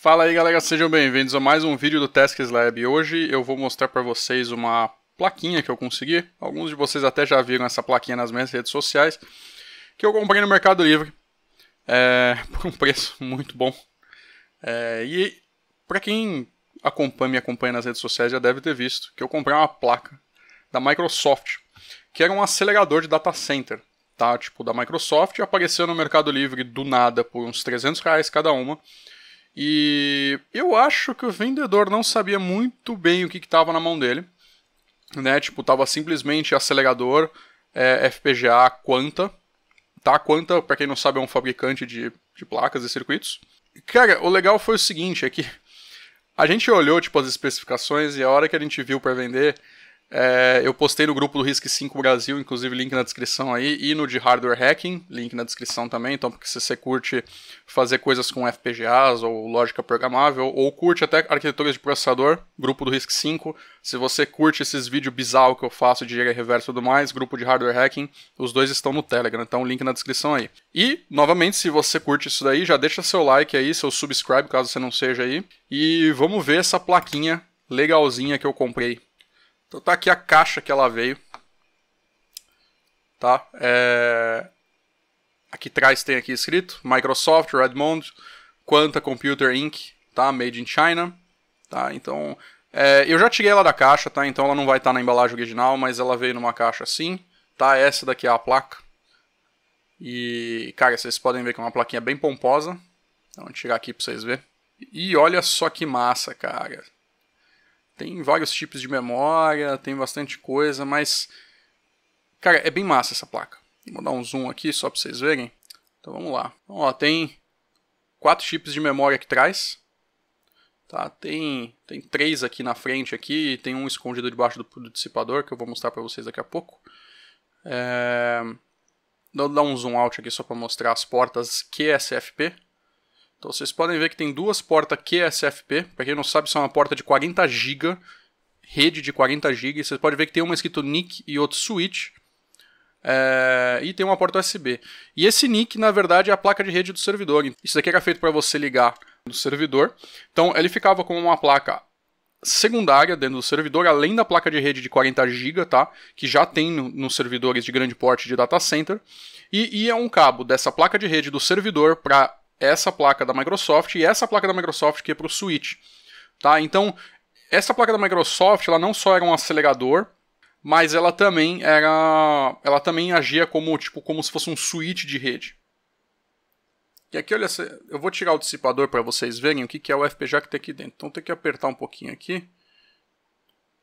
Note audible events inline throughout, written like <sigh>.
Fala aí galera, sejam bem-vindos a mais um vídeo do Task Lab. Hoje eu vou mostrar para vocês uma plaquinha que eu consegui. Alguns de vocês até já viram essa plaquinha nas minhas redes sociais, que eu comprei no Mercado Livre é, <laughs> por um preço muito bom. É, e para quem acompanha, me acompanha nas redes sociais já deve ter visto que eu comprei uma placa da Microsoft, que era um acelerador de data center, tá? Tipo da Microsoft, apareceu no Mercado Livre do nada por uns 300 reais cada uma. E eu acho que o vendedor não sabia muito bem o que estava na mão dele. Né? Tipo, tava simplesmente acelerador, é, FPGA, Quanta. Tá? Quanta, para quem não sabe, é um fabricante de, de placas e circuitos. Cara, o legal foi o seguinte, é que a gente olhou, tipo, as especificações e a hora que a gente viu para vender, é, eu postei no grupo do RISC 5 Brasil, inclusive link na descrição aí, e no de Hardware Hacking, link na descrição também. Então, porque se você curte fazer coisas com FPGAs ou lógica programável, ou curte até arquiteturas de processador, grupo do RISC 5. Se você curte esses vídeos bizarros que eu faço de EGA reverso e tudo mais, grupo de Hardware Hacking, os dois estão no Telegram, então link na descrição aí. E, novamente, se você curte isso daí, já deixa seu like aí, seu subscribe, caso você não seja aí. E vamos ver essa plaquinha legalzinha que eu comprei então tá aqui a caixa que ela veio. Tá? É... Aqui atrás tem aqui escrito Microsoft, Redmond, Quanta Computer Inc. Tá? Made in China. Tá? Então é... eu já tirei ela da caixa, tá? Então ela não vai estar tá na embalagem original, mas ela veio numa caixa assim. Tá? Essa daqui é a placa. E, cara, vocês podem ver que é uma plaquinha bem pomposa. Então, vou tirar aqui pra vocês verem. E olha só que massa, cara. Tem vários tipos de memória, tem bastante coisa, mas. Cara, é bem massa essa placa. Vou dar um zoom aqui só para vocês verem. Então vamos lá. Então, ó, tem quatro chips de memória que traz. Tá, tem, tem três aqui na frente aqui, tem um escondido debaixo do, do dissipador que eu vou mostrar para vocês daqui a pouco. É... Vou dar um zoom out aqui só para mostrar as portas QSFP. Então vocês podem ver que tem duas portas QSFP, para quem não sabe, são é uma porta de 40 GB, rede de 40 GB, vocês podem ver que tem uma escrito NIC e outra switch, é... e tem uma porta USB. E esse NIC, na verdade, é a placa de rede do servidor. Isso daqui era feito para você ligar do servidor. Então ele ficava como uma placa secundária dentro do servidor, além da placa de rede de 40 GB, tá? Que já tem nos no servidores de grande porte de data center. E, e é um cabo dessa placa de rede do servidor para essa placa da Microsoft e essa placa da Microsoft que é para o Switch. Tá? Então, essa placa da Microsoft, ela não só era um acelerador, mas ela também era ela também agia como tipo como se fosse um switch de rede. E aqui olha, eu vou tirar o dissipador para vocês verem o que que é o FPGA que tem aqui dentro. Então tem que apertar um pouquinho aqui.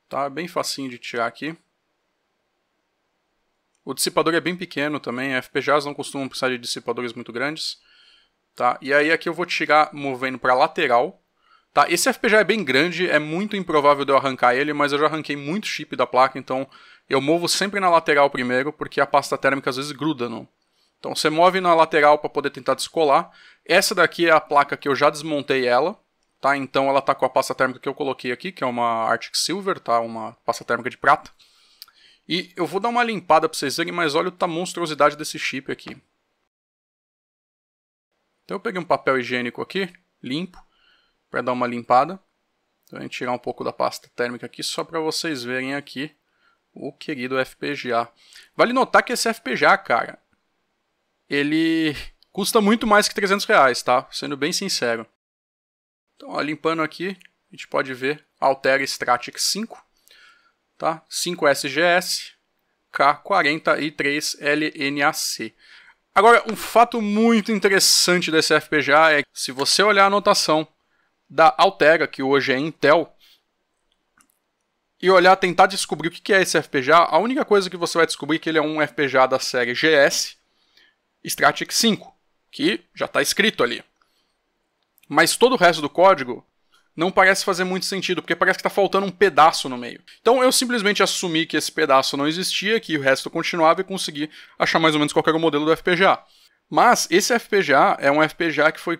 Tá bem facinho de tirar aqui. O dissipador é bem pequeno também, FPGAs não costumam precisar de dissipadores muito grandes. Tá? E aí aqui eu vou tirar movendo para lateral. Tá? Esse FPGA é bem grande, é muito improvável de eu arrancar ele, mas eu já arranquei muito chip da placa, então eu movo sempre na lateral primeiro, porque a pasta térmica às vezes gruda não Então você move na lateral para poder tentar descolar. Essa daqui é a placa que eu já desmontei ela, tá? Então ela tá com a pasta térmica que eu coloquei aqui, que é uma Arctic Silver, tá? Uma pasta térmica de prata. E eu vou dar uma limpada para vocês verem, mas olha a monstruosidade desse chip aqui. Então eu peguei um papel higiênico aqui, limpo, para dar uma limpada. Então a gente tirar um pouco da pasta térmica aqui, só para vocês verem aqui o querido FPGA. Vale notar que esse FPGA, cara, ele custa muito mais que 300 reais, tá? Sendo bem sincero. Então, ó, limpando aqui, a gente pode ver Altera Stratic 5, tá? 5SGS K43LNAC. Agora, um fato muito interessante desse FPGA é que se você olhar a anotação da Altera, que hoje é Intel, e olhar, tentar descobrir o que é esse FPGA, a única coisa que você vai descobrir é que ele é um FPGA da série GS Stratic 5, que já está escrito ali. Mas todo o resto do código não parece fazer muito sentido, porque parece que tá faltando um pedaço no meio. Então eu simplesmente assumi que esse pedaço não existia, que o resto continuava e consegui achar mais ou menos qual era o modelo do FPGA. Mas esse FPGA é um FPGA que foi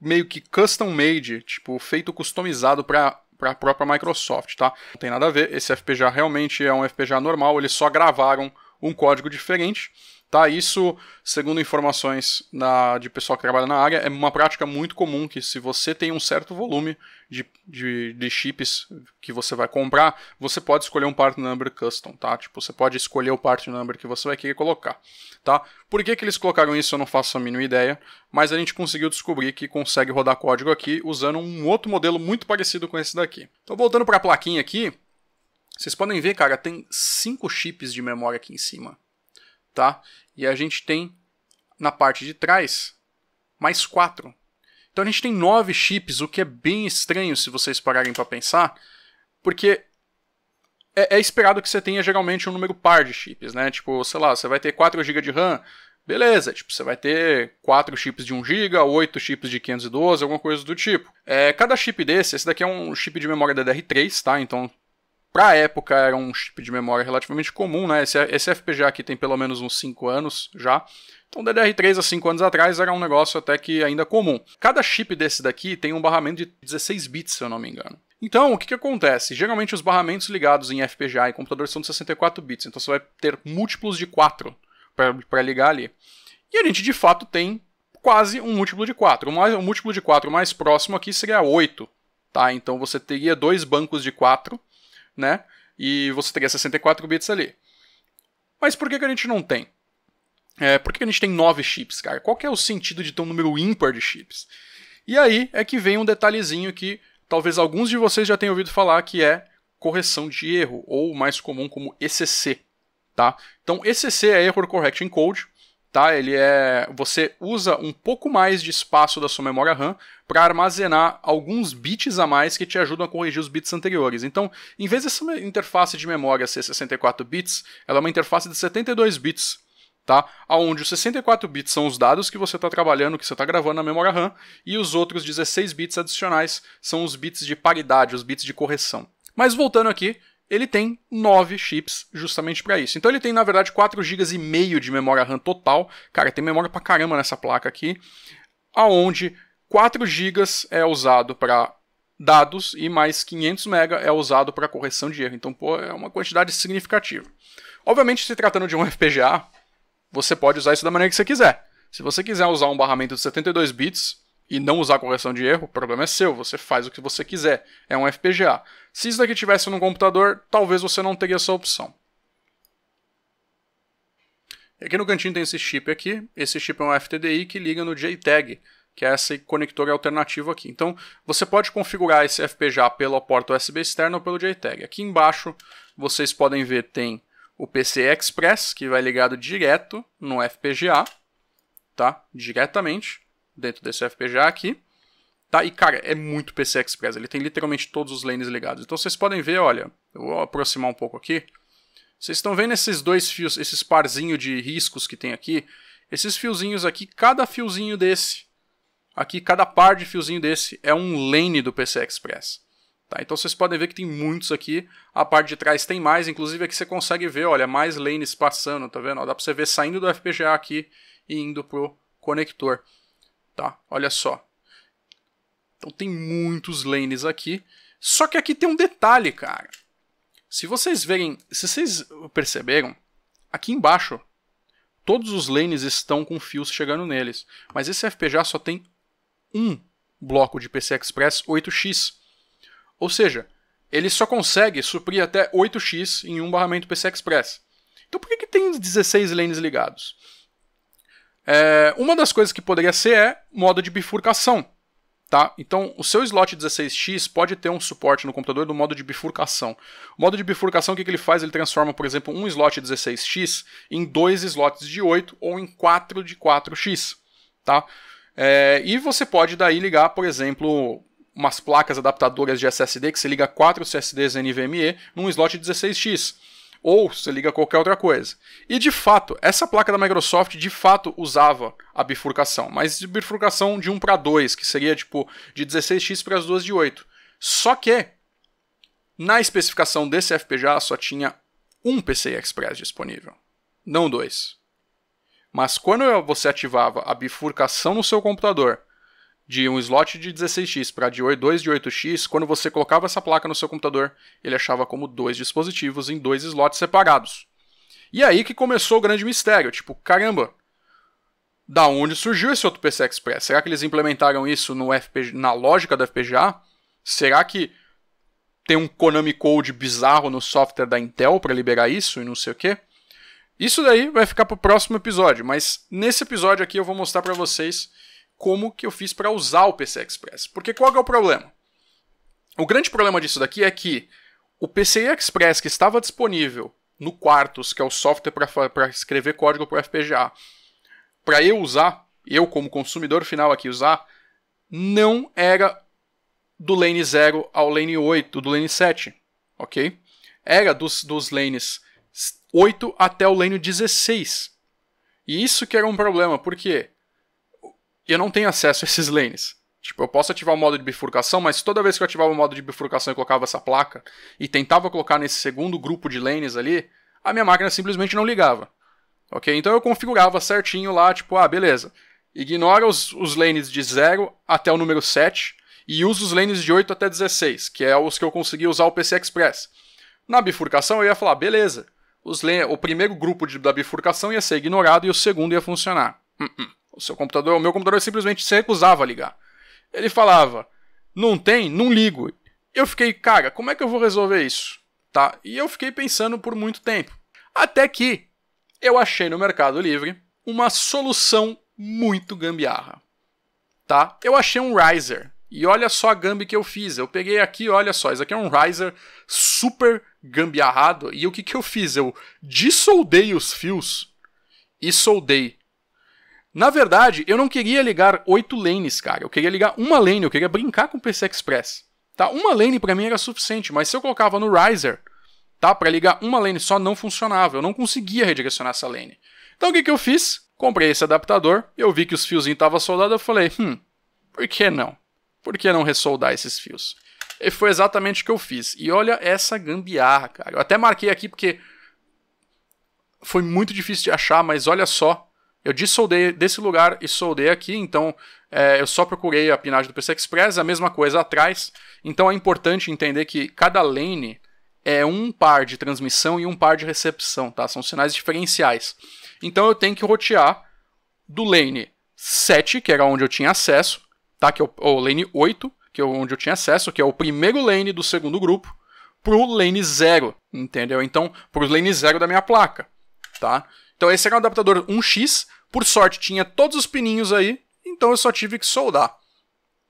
meio que custom made, tipo, feito customizado para para a própria Microsoft, tá? Não tem nada a ver, esse FPGA realmente é um FPGA normal, eles só gravaram um código diferente Tá? Isso, segundo informações na, de pessoal que trabalha na área, é uma prática muito comum que se você tem um certo volume de, de, de chips que você vai comprar, você pode escolher um part number custom, tá? Tipo, você pode escolher o part number que você vai querer colocar, tá? Por que, que eles colocaram isso eu não faço a mínima ideia, mas a gente conseguiu descobrir que consegue rodar código aqui usando um outro modelo muito parecido com esse daqui. Então voltando para a plaquinha aqui, vocês podem ver, cara, tem cinco chips de memória aqui em cima tá? E a gente tem na parte de trás mais quatro. Então a gente tem nove chips, o que é bem estranho se vocês pararem para pensar, porque é, é, esperado que você tenha geralmente um número par de chips, né? Tipo, sei lá, você vai ter 4 GB de RAM, beleza, tipo, você vai ter 4 chips de 1 GB, 8 chips de 512, alguma coisa do tipo. É, cada chip desse, esse daqui é um chip de memória DDR3, tá? Então pra época era um chip de memória relativamente comum, né? Esse, esse FPGA aqui tem pelo menos uns 5 anos já. Então DDR3 há 5 anos atrás era um negócio até que ainda comum. Cada chip desse daqui tem um barramento de 16 bits, se eu não me engano. Então, o que, que acontece? Geralmente os barramentos ligados em FPGA e computador são de 64 bits, então você vai ter múltiplos de 4 para ligar ali. E a gente de fato tem quase um múltiplo de 4. O, mais, o múltiplo de 4 mais próximo aqui seria 8. Tá? Então você teria dois bancos de 4 né? E você teria 64 bits ali. Mas por que, que a gente não tem? É, por que, que a gente tem 9 chips, cara? Qual é o sentido de ter um número ímpar de chips? E aí é que vem um detalhezinho que talvez alguns de vocês já tenham ouvido falar, que é correção de erro, ou mais comum como ECC, tá? Então ECC é Error Correction Code, tá? Ele é você usa um pouco mais de espaço da sua memória RAM para armazenar alguns bits a mais que te ajudam a corrigir os bits anteriores. Então, em vez dessa interface de memória ser 64 bits, ela é uma interface de 72 bits. Tá? Onde os 64 bits são os dados que você está trabalhando, que você está gravando na memória RAM, e os outros 16 bits adicionais são os bits de paridade, os bits de correção. Mas voltando aqui, ele tem 9 chips justamente para isso. Então ele tem, na verdade, 4 GB e meio de memória RAM total. Cara, tem memória pra caramba nessa placa aqui, aonde 4 GB é usado para dados e mais 500 MB é usado para correção de erro. Então, pô, é uma quantidade significativa. Obviamente, se tratando de um FPGA, você pode usar isso da maneira que você quiser. Se você quiser usar um barramento de 72 bits, e não usar correção de erro, o problema é seu, você faz o que você quiser, é um FPGA. Se isso daqui tivesse no computador, talvez você não teria essa opção. E aqui no cantinho tem esse chip aqui, esse chip é um FTDI que liga no JTAG, que é esse conector alternativo aqui. Então, você pode configurar esse FPGA pela porta USB externa ou pelo JTAG. Aqui embaixo, vocês podem ver, tem o PC Express, que vai ligado direto no FPGA, tá? Diretamente dentro desse FPGA aqui. Tá? E, cara, é muito PCI Express. Ele tem literalmente todos os lanes ligados. Então, vocês podem ver, olha, eu vou aproximar um pouco aqui. Vocês estão vendo esses dois fios, esses parzinhos de riscos que tem aqui? Esses fiozinhos aqui, cada fiozinho desse, aqui, cada par de fiozinho desse é um lane do PCI Express. Tá? Então, vocês podem ver que tem muitos aqui. A parte de trás tem mais, inclusive aqui você consegue ver, olha, mais lanes passando, tá vendo? Ó, dá pra você ver saindo do FPGA aqui e indo pro conector tá? Olha só. Então tem muitos lanes aqui. Só que aqui tem um detalhe, cara. Se vocês verem, se vocês perceberam, aqui embaixo todos os lanes estão com fios chegando neles, mas esse FPJ só tem um bloco de PCI Express 8x. Ou seja, ele só consegue suprir até 8x em um barramento PCI Express. Então por que, que tem 16 lanes ligados? É, uma das coisas que poderia ser é modo de bifurcação. Tá? Então, o seu slot 16x pode ter um suporte no computador do modo de bifurcação. O modo de bifurcação, o que, que ele faz? Ele transforma, por exemplo, um slot 16x em dois slots de 8 ou em 4 de 4x. Tá? É, e você pode daí ligar, por exemplo, umas placas adaptadoras de SSD que você liga 4 SSDs NVMe num slot 16x. Ou você liga qualquer outra coisa. E de fato, essa placa da Microsoft de fato usava a bifurcação, mas de bifurcação de 1 para 2, que seria tipo de 16x para as duas de 8. Só que na especificação desse FPGA só tinha um PCI Express disponível, não dois. Mas quando você ativava a bifurcação no seu computador de um slot de 16x para de 2 de 8x, quando você colocava essa placa no seu computador, ele achava como dois dispositivos em dois slots separados. E aí que começou o grande mistério, tipo, caramba, da onde surgiu esse outro PC Express? Será que eles implementaram isso no FPG, na lógica do FPGA? Será que tem um Konami Code bizarro no software da Intel para liberar isso e não sei o quê? Isso daí vai ficar para o próximo episódio, mas nesse episódio aqui eu vou mostrar para vocês como que eu fiz para usar o PCI Express. Porque qual é o problema? O grande problema disso daqui é que o PCI Express que estava disponível no Quartus, que é o software para escrever código para o FPGA, para eu usar, eu como consumidor final aqui usar, não era do lane 0 ao lane 8, do lane 7, ok? Era dos, dos lanes 8 até o lane 16. E isso que era um problema, por quê? eu não tenho acesso a esses lanes. Tipo, eu posso ativar o modo de bifurcação, mas toda vez que eu ativava o modo de bifurcação e colocava essa placa e tentava colocar nesse segundo grupo de lanes ali, a minha máquina simplesmente não ligava. Ok? Então eu configurava certinho lá, tipo, ah, beleza. Ignora os, os lanes de 0 até o número 7 e usa os lanes de 8 até 16, que é os que eu consegui usar o PC Express. Na bifurcação eu ia falar, beleza. Os o primeiro grupo de, da bifurcação ia ser ignorado e o segundo ia funcionar. Uh -uh o seu computador, é o meu computador é simplesmente se recusava a ligar. Ele falava: "Não tem, não ligo". Eu fiquei, cara, como é que eu vou resolver isso? Tá? E eu fiquei pensando por muito tempo. Até que eu achei no Mercado Livre uma solução muito gambiarra. Tá? Eu achei um riser. E olha só a gambi que eu fiz. Eu peguei aqui, olha só, isso aqui é um riser super gambiarrado. E o que, que eu fiz? Eu dissoldei os fios e soldei na verdade, eu não queria ligar oito lanes, cara. Eu queria ligar uma lane, eu queria brincar com o PC Express. Tá? Uma lane para mim era suficiente, mas se eu colocava no riser, tá? Para ligar uma lane só não funcionava, eu não conseguia redirecionar essa lane. Então o que, que eu fiz? Comprei esse adaptador, eu vi que os fiozinhos estavam soldados, eu falei, hum, por que não? Por que não ressoldar esses fios? E foi exatamente o que eu fiz. E olha essa gambiarra, cara. Eu até marquei aqui porque foi muito difícil de achar, mas olha só eu dissoldei desse lugar e soldei aqui, então é, eu só procurei a pinagem do PC Express, a mesma coisa atrás. Então é importante entender que cada lane é um par de transmissão e um par de recepção, tá? São sinais diferenciais. Então eu tenho que rotear do lane 7, que era onde eu tinha acesso, tá? Que é o, ou lane 8, que é onde eu tinha acesso, que é o primeiro lane do segundo grupo, pro lane 0, entendeu? Então, pro lane 0 da minha placa, tá? Então esse era um adaptador 1x, por sorte tinha todos os pininhos aí, então eu só tive que soldar,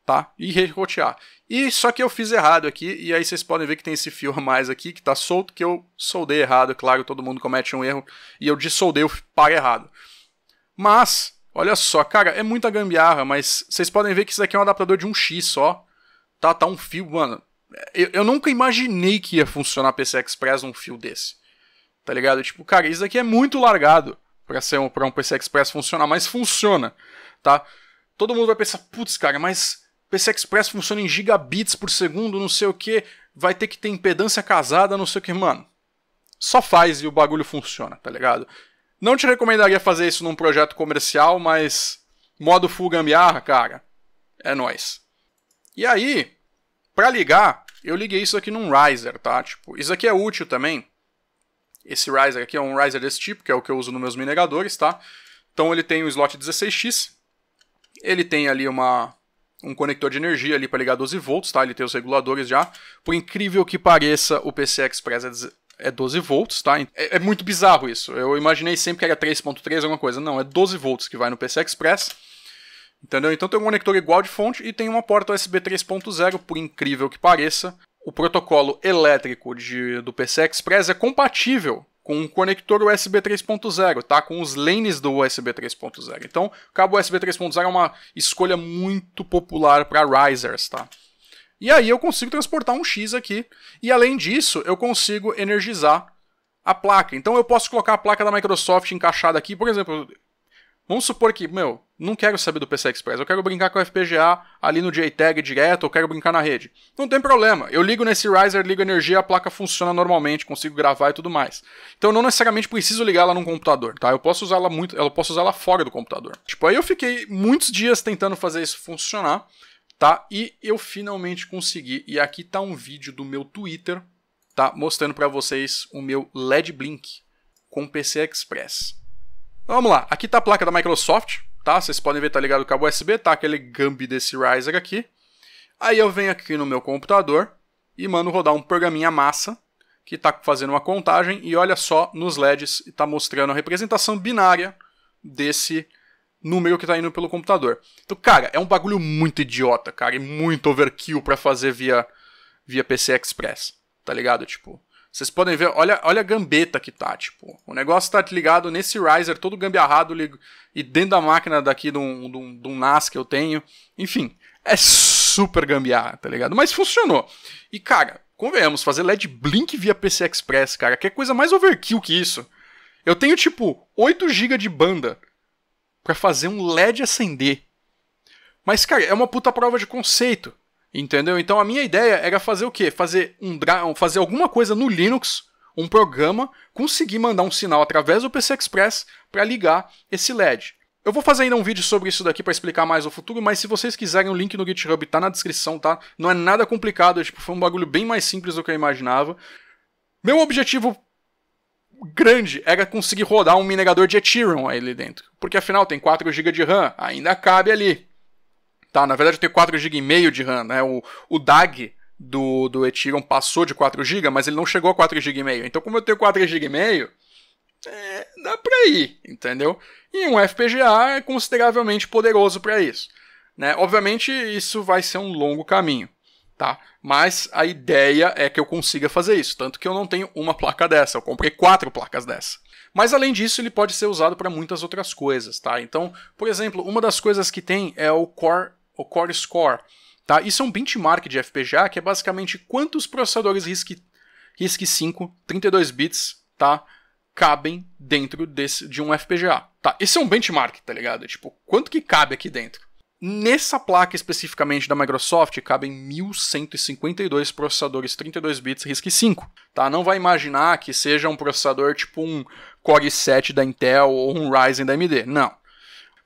tá? E recotear. E só que eu fiz errado aqui, e aí vocês podem ver que tem esse fio a mais aqui que tá solto, que eu soldei errado, claro, todo mundo comete um erro, e eu dissoldei o par errado. Mas, olha só, cara, é muita gambiarra, mas vocês podem ver que isso aqui é um adaptador de 1x só, tá? Tá um fio, mano, eu, eu nunca imaginei que ia funcionar PC Express um fio desse tá ligado? Tipo, cara, isso aqui é muito largado para ser um, pra um PC Express funcionar, mas funciona, tá? Todo mundo vai pensar, putz, cara, mas PC Express funciona em gigabits por segundo, não sei o que, vai ter que ter impedância casada, não sei o que, mano. Só faz e o bagulho funciona, tá ligado? Não te recomendaria fazer isso num projeto comercial, mas modo full gambiarra, cara, é nós. E aí, para ligar, eu liguei isso aqui num riser, tá? Tipo, isso aqui é útil também esse riser aqui é um riser desse tipo, que é o que eu uso nos meus mineradores, tá? Então ele tem um slot 16x, ele tem ali uma, um conector de energia ali para ligar 12 volts, tá? Ele tem os reguladores já. Por incrível que pareça, o PC Express é 12 é volts, tá? É, é muito bizarro isso. Eu imaginei sempre que era 3.3 alguma coisa. Não, é 12 volts que vai no PC Express. Entendeu? Então tem um conector igual de fonte e tem uma porta USB 3.0, por incrível que pareça. O protocolo elétrico de, do PC Express é compatível com um conector USB 3.0, tá? Com os lanes do USB 3.0. Então, o cabo USB 3.0 é uma escolha muito popular para risers, tá? E aí eu consigo transportar um X aqui. E além disso, eu consigo energizar a placa. Então eu posso colocar a placa da Microsoft encaixada aqui, por exemplo, vamos supor que, meu, não quero saber do PC Express, eu quero brincar com o FPGA ali no JTAG direto, eu quero brincar na rede. Não tem problema, eu ligo nesse riser, ligo energia, a placa funciona normalmente, consigo gravar e tudo mais. Então eu não necessariamente preciso ligar ela num computador, tá? Eu posso usar ela muito, eu posso usar ela fora do computador. Tipo, aí eu fiquei muitos dias tentando fazer isso funcionar, tá? E eu finalmente consegui. E aqui tá um vídeo do meu Twitter, tá? Mostrando para vocês o meu LED Blink com PC Express. Vamos lá, aqui tá a placa da Microsoft, tá? Vocês podem ver, tá ligado o cabo USB, tá? Aquele gambi desse riser aqui. Aí eu venho aqui no meu computador e mando rodar um programinha massa que tá fazendo uma contagem e olha só nos LEDs está mostrando a representação binária desse número que está indo pelo computador. Então, cara, é um bagulho muito idiota, cara, e muito overkill para fazer via via PC Express, tá ligado? Tipo, vocês podem ver, olha, olha a gambeta que tá, tipo. O negócio tá ligado nesse riser todo gambiarrado e dentro da máquina daqui de um, de, um, de um NAS que eu tenho. Enfim, é super gambiarra, tá ligado? Mas funcionou. E, cara, convenhamos, fazer LED Blink via PC Express, cara, que é coisa mais overkill que isso. Eu tenho, tipo, 8 GB de banda para fazer um LED acender. Mas, cara, é uma puta prova de conceito. Entendeu? Então a minha ideia era fazer o quê? Fazer um fazer alguma coisa no Linux, um programa, conseguir mandar um sinal através do PC Express para ligar esse LED. Eu vou fazer ainda um vídeo sobre isso daqui para explicar mais no futuro, mas se vocês quiserem o link no GitHub tá na descrição, tá? Não é nada complicado, é, tipo, foi um bagulho bem mais simples do que eu imaginava. Meu objetivo grande era conseguir rodar um minerador de Ethereum ali dentro, porque afinal tem 4 GB de RAM, ainda cabe ali, Tá, na verdade eu tenho 45 GB e meio de RAM, né? O, o DAG do, do Ethereum passou de 4 GB, mas ele não chegou a 45 GB e meio. Então como eu tenho 45 GB e meio, é, dá para ir, entendeu? E um FPGA é consideravelmente poderoso para isso. Né? Obviamente isso vai ser um longo caminho, tá? Mas a ideia é que eu consiga fazer isso, tanto que eu não tenho uma placa dessa, eu comprei quatro placas dessa. Mas além disso, ele pode ser usado para muitas outras coisas, tá? Então, por exemplo, uma das coisas que tem é o Core o Core Score. Tá? Isso é um benchmark de FPGA que é basicamente quantos processadores RISC, RISC 5, 32 bits, tá? cabem dentro desse, de um FPGA. Tá, esse é um benchmark, tá ligado? Tipo, quanto que cabe aqui dentro? Nessa placa especificamente da Microsoft cabem 1152 processadores 32 bits risc 5 tá? Não vai imaginar que seja um processador tipo um Core i7 da Intel ou um Ryzen da AMD, não.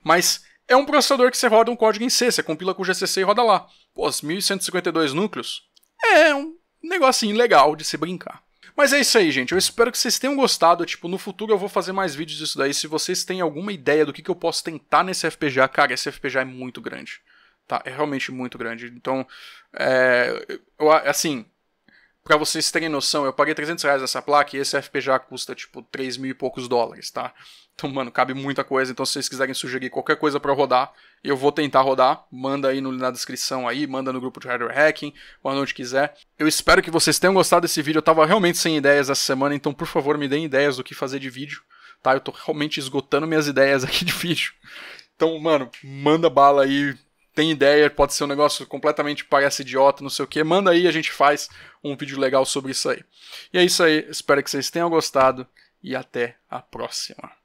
Mas é um processador que você roda um código em C, você compila com GCC e roda lá. Pô, 1152 núcleos? É um negocinho legal de se brincar. Mas é isso aí, gente. Eu espero que vocês tenham gostado. Tipo, no futuro eu vou fazer mais vídeos disso daí. Se vocês têm alguma ideia do que, que eu posso tentar nesse FPGA, cara, esse FPGA é muito grande. Tá, é realmente muito grande. Então, é, eu, assim, Pra vocês terem noção, eu paguei 300 reais nessa placa e esse FPGA custa tipo 3 mil e poucos dólares, tá? Então, mano, cabe muita coisa. Então, se vocês quiserem sugerir qualquer coisa para rodar, eu vou tentar rodar. Manda aí no, na descrição aí, manda no grupo de Hardware Hacking, manda onde quiser. Eu espero que vocês tenham gostado desse vídeo. Eu tava realmente sem ideias essa semana, então, por favor, me deem ideias do que fazer de vídeo, tá? Eu tô realmente esgotando minhas ideias <laughs> aqui de vídeo. Então, mano, manda bala aí tem ideia, pode ser um negócio completamente parece idiota, não sei o que, manda aí, a gente faz um vídeo legal sobre isso aí. E é isso aí, espero que vocês tenham gostado e até a próxima.